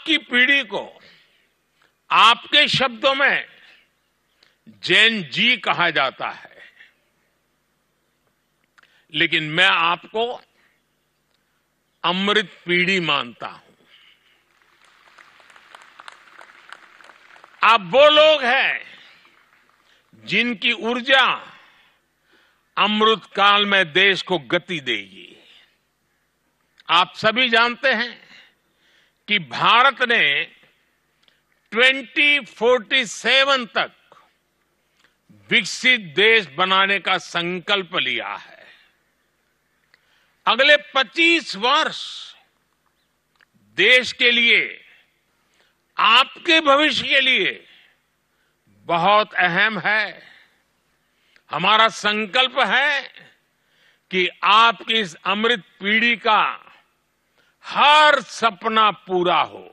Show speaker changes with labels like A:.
A: आपकी पीढ़ी को आपके शब्दों में जैन जी कहा जाता है लेकिन मैं आपको अमृत पीढ़ी मानता हूं आप वो लोग हैं जिनकी ऊर्जा अमृत काल में देश को गति देगी आप सभी जानते हैं कि भारत ने 2047 तक विकसित देश बनाने का संकल्प लिया है अगले 25 वर्ष देश के लिए आपके भविष्य के लिए बहुत अहम है हमारा संकल्प है कि आपकी इस अमृत पीढ़ी का हर सपना
B: पूरा हो